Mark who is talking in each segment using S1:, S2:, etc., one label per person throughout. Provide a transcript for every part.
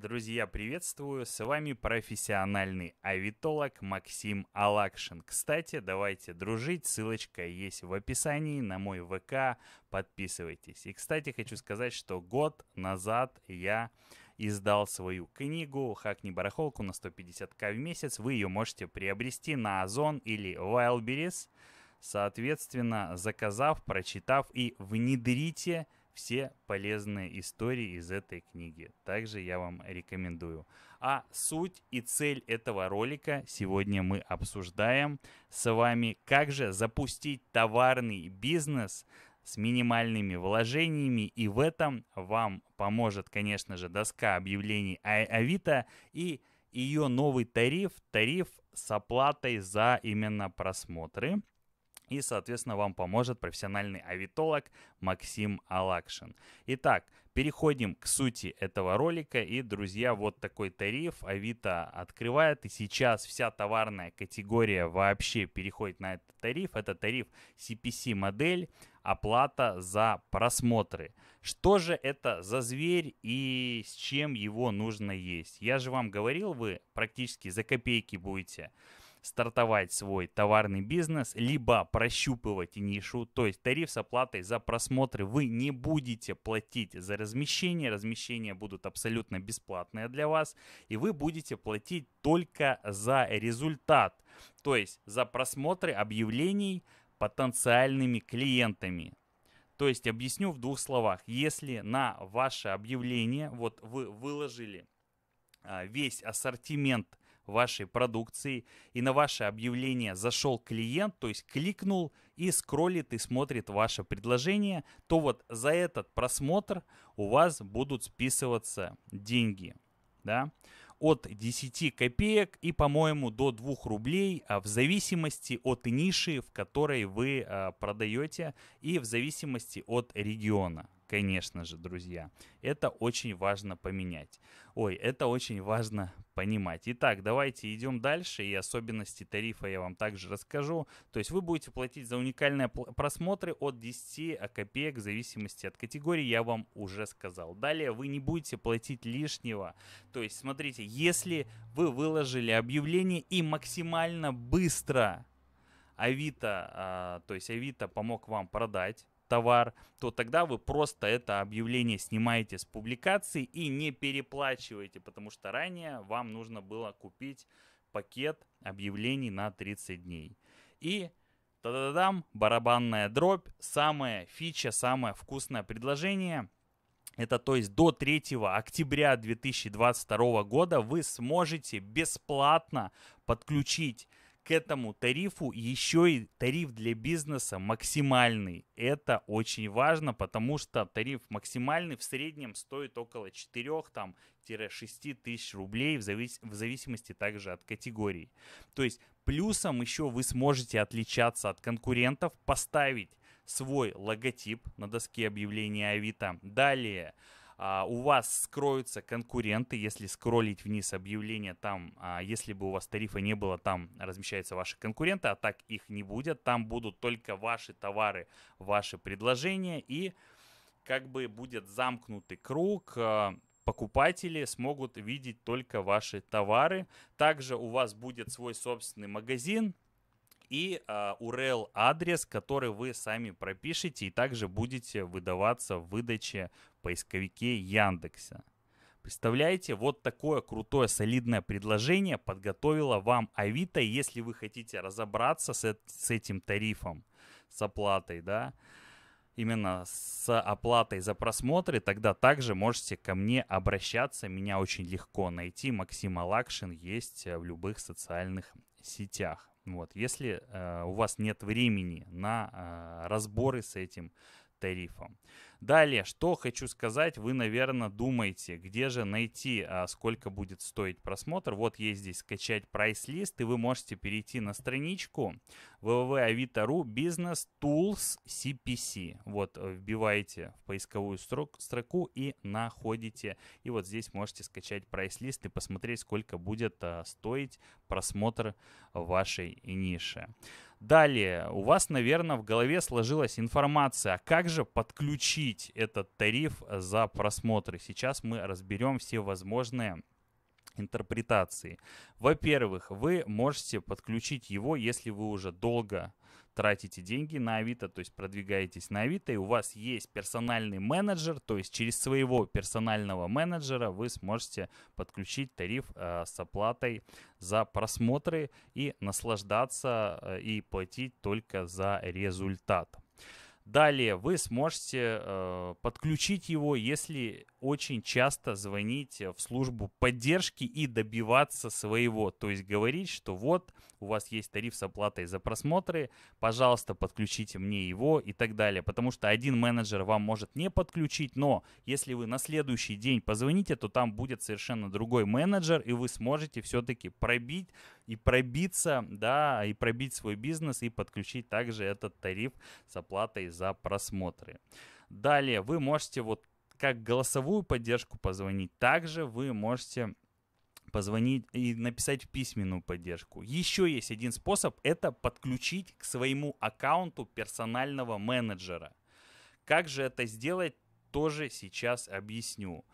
S1: Друзья, приветствую! С вами профессиональный авитолог Максим Алакшин. Кстати, давайте дружить, ссылочка есть в описании на мой ВК, подписывайтесь. И, кстати, хочу сказать, что год назад я издал свою книгу «Хакни барахолку» на 150к в месяц. Вы ее можете приобрести на Озон или Wildberries, соответственно, заказав, прочитав и внедрите – все полезные истории из этой книги. Также я вам рекомендую. А суть и цель этого ролика сегодня мы обсуждаем с вами, как же запустить товарный бизнес с минимальными вложениями. И в этом вам поможет, конечно же, доска объявлений а-, Авито и ее новый тариф, тариф с оплатой за именно просмотры и, соответственно, вам поможет профессиональный авитолог Максим Алакшин. Итак, переходим к сути этого ролика. И, друзья, вот такой тариф Авито открывает. И сейчас вся товарная категория вообще переходит на этот тариф. Это тариф CPC-модель, оплата за просмотры. Что же это за зверь и с чем его нужно есть? Я же вам говорил, вы практически за копейки будете стартовать свой товарный бизнес, либо прощупывать нишу, то есть тариф с оплатой за просмотры вы не будете платить за размещение, размещения будут абсолютно бесплатные для вас, и вы будете платить только за результат, то есть за просмотры объявлений потенциальными клиентами. То есть объясню в двух словах. Если на ваше объявление вот вы выложили а, весь ассортимент вашей продукции, и на ваше объявление зашел клиент, то есть кликнул и скроллит и смотрит ваше предложение, то вот за этот просмотр у вас будут списываться деньги. Да? от 10 копеек и, по-моему, до 2 рублей, а в зависимости от ниши, в которой вы а, продаете, и в зависимости от региона конечно же, друзья. Это очень важно поменять. Ой, это очень важно понимать. Итак, давайте идем дальше, и особенности тарифа я вам также расскажу. То есть вы будете платить за уникальные просмотры от 10 копеек в зависимости от категории, я вам уже сказал. Далее вы не будете платить лишнего. То есть смотрите, если вы выложили объявление и максимально быстро Авито, а, то есть Авито помог вам продать товар, то тогда вы просто это объявление снимаете с публикации и не переплачиваете, потому что ранее вам нужно было купить пакет объявлений на 30 дней. И та-да-дам, барабанная дробь, самая фича, самое вкусное предложение – это то есть до 3 октября 2022 года вы сможете бесплатно подключить к этому тарифу еще и тариф для бизнеса максимальный. Это очень важно, потому что тариф максимальный в среднем стоит около 4-6 тысяч рублей, в, завис в зависимости также от категории. То есть плюсом еще вы сможете отличаться от конкурентов, поставить свой логотип на доске объявления Авито. Далее а, у вас скроются конкуренты, если скроллить вниз объявление там, а, если бы у вас тарифа не было, там размещаются ваши конкуренты, а так их не будет. Там будут только ваши товары, ваши предложения и как бы будет замкнутый круг, а, покупатели смогут видеть только ваши товары. Также у вас будет свой собственный магазин, и а, URL-адрес, который вы сами пропишете и также будете выдаваться в выдаче поисковике Яндекса. Представляете, вот такое крутое солидное предложение подготовила вам Авито, если вы хотите разобраться с, с этим тарифом, с оплатой, да, именно с оплатой за просмотры, тогда также можете ко мне обращаться, меня очень легко найти, Максима Лакшин есть в любых социальных сетях. Вот. Если э, у вас нет времени на э, разборы с этим, тарифом. Далее, что хочу сказать, вы, наверное, думаете, где же найти, а, сколько будет стоить просмотр. Вот есть здесь скачать прайс-лист, и вы можете перейти на страничку wwwavitoru Business Tools CPC. Вот э, вбиваете в поисковую строку и находите. И вот здесь можете скачать прайс-лист и посмотреть, сколько будет а, стоить просмотр вашей ниши. Далее, у вас, наверное, в голове сложилась информация, а как же подключить этот тариф за просмотры. Сейчас мы разберем все возможные интерпретации. Во-первых, вы можете подключить его, если вы уже долго тратите деньги на Авито, то есть продвигаетесь на Авито, и у вас есть персональный менеджер, то есть через своего персонального менеджера вы сможете подключить тариф э, с оплатой за просмотры и наслаждаться э, и платить только за результат. Далее вы сможете э, подключить его, если очень часто звонить в службу поддержки и добиваться своего. То есть говорить, что вот у вас есть тариф с оплатой за просмотры, пожалуйста, подключите мне его и так далее. Потому что один менеджер вам может не подключить, но если вы на следующий день позвоните, то там будет совершенно другой менеджер, и вы сможете все-таки пробить и пробиться, да, и пробить свой бизнес и подключить также этот тариф с оплатой за просмотры. Далее вы можете вот как голосовую поддержку позвонить, также вы можете позвонить и написать письменную поддержку. Еще есть один способ, это подключить к своему аккаунту персонального менеджера. Как же это сделать, тоже сейчас объясню.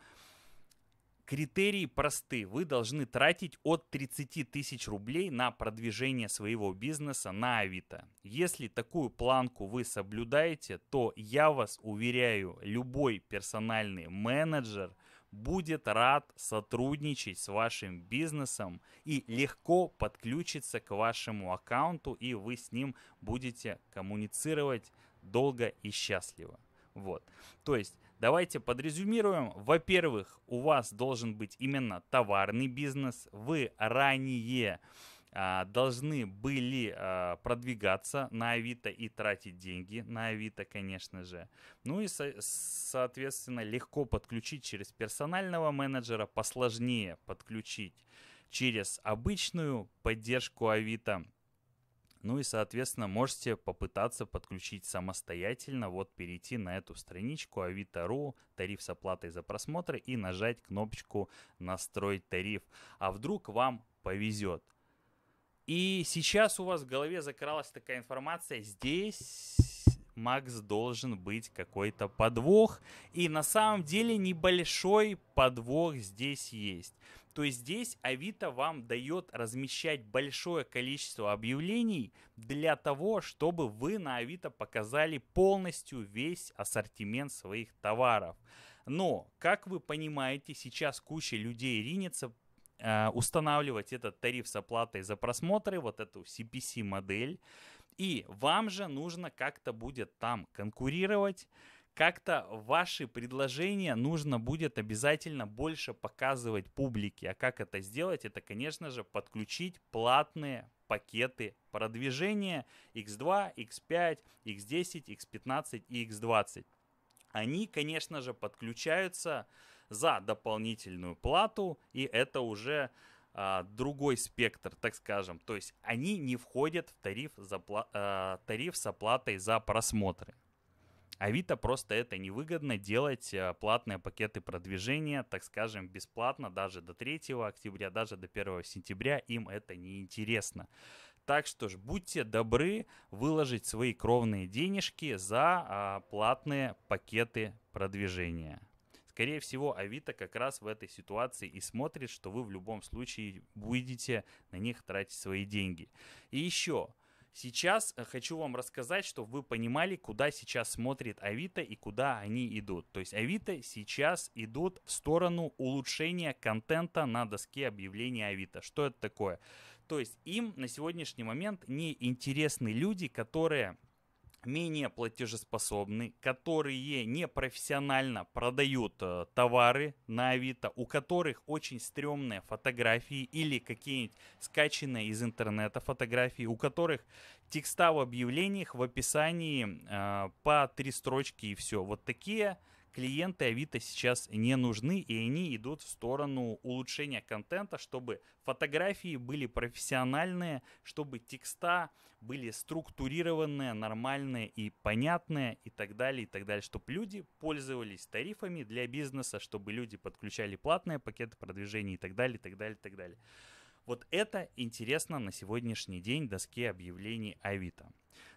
S1: Критерии просты. Вы должны тратить от 30 тысяч рублей на продвижение своего бизнеса на Авито. Если такую планку вы соблюдаете, то я вас уверяю, любой персональный менеджер будет рад сотрудничать с вашим бизнесом и легко подключится к вашему аккаунту, и вы с ним будете коммуницировать долго и счастливо. Вот. То есть Давайте подрезюмируем. Во-первых, у вас должен быть именно товарный бизнес. Вы ранее а, должны были а, продвигаться на Авито и тратить деньги на Авито, конечно же. Ну и, соответственно, легко подключить через персонального менеджера, посложнее подключить через обычную поддержку Авито. Ну и, соответственно, можете попытаться подключить самостоятельно, вот перейти на эту страничку Авито.ру, тариф с оплатой за просмотр и нажать кнопочку «Настроить тариф». А вдруг вам повезет. И сейчас у вас в голове закралась такая информация, здесь Макс должен быть какой-то подвох. И на самом деле небольшой подвох здесь есть. То есть здесь Авито вам дает размещать большое количество объявлений для того, чтобы вы на Авито показали полностью весь ассортимент своих товаров. Но, как вы понимаете, сейчас куча людей ринется э, устанавливать этот тариф с оплатой за просмотры, вот эту CPC модель. И вам же нужно как-то будет там конкурировать, как-то ваши предложения нужно будет обязательно больше показывать публике. А как это сделать? Это, конечно же, подключить платные пакеты продвижения X2, X5, X10, X15 и X20. Они, конечно же, подключаются за дополнительную плату, и это уже а, другой спектр, так скажем. То есть они не входят в тариф, за, а, тариф с оплатой за просмотры. Авито просто это невыгодно делать а, платные пакеты продвижения, так скажем, бесплатно даже до 3 октября, даже до 1 сентября им это не интересно. Так что ж, будьте добры выложить свои кровные денежки за а, платные пакеты продвижения. Скорее всего, Авито как раз в этой ситуации и смотрит, что вы в любом случае будете на них тратить свои деньги. И еще, Сейчас э, хочу вам рассказать, чтобы вы понимали, куда сейчас смотрит Авито и куда они идут. То есть Авито сейчас идут в сторону улучшения контента на доске объявления Авито. Что это такое? То есть им на сегодняшний момент не интересны люди, которые менее платежеспособны, которые непрофессионально продают э, товары на Авито, у которых очень стрёмные фотографии или какие-нибудь скачанные из интернета фотографии, у которых текста в объявлениях, в описании э, по три строчки и все. Вот такие клиенты Авито сейчас не нужны, и они идут в сторону улучшения контента, чтобы фотографии были профессиональные, чтобы текста были структурированные, нормальные и понятные и так далее, и так далее, чтобы люди пользовались тарифами для бизнеса, чтобы люди подключали платные пакеты продвижения и так далее, и так далее, и так далее. Вот это интересно на сегодняшний день доске объявлений Авито.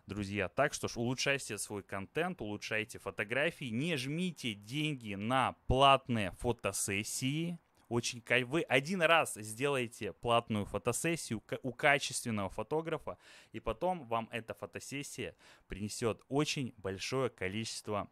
S1: Друзья, так что ж улучшайте свой контент, улучшайте фотографии, не жмите деньги на платные фотосессии, очень вы один раз сделаете платную фотосессию у качественного фотографа, и потом вам эта фотосессия принесет очень большое количество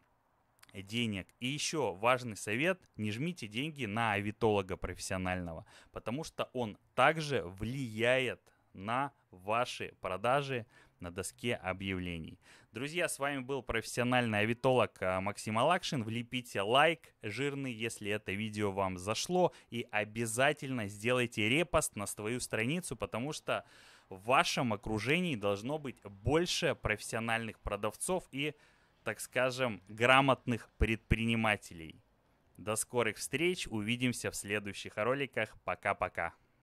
S1: денег. И еще важный совет, не жмите деньги на авитолога профессионального, потому что он также влияет на ваши продажи на доске объявлений. Друзья, с вами был профессиональный авитолог э, Максим Алакшин. Влепите лайк жирный, если это видео вам зашло. И обязательно сделайте репост на свою страницу, потому что в вашем окружении должно быть больше профессиональных продавцов и продавцов так скажем, грамотных предпринимателей. До скорых встреч, увидимся в следующих роликах. Пока-пока.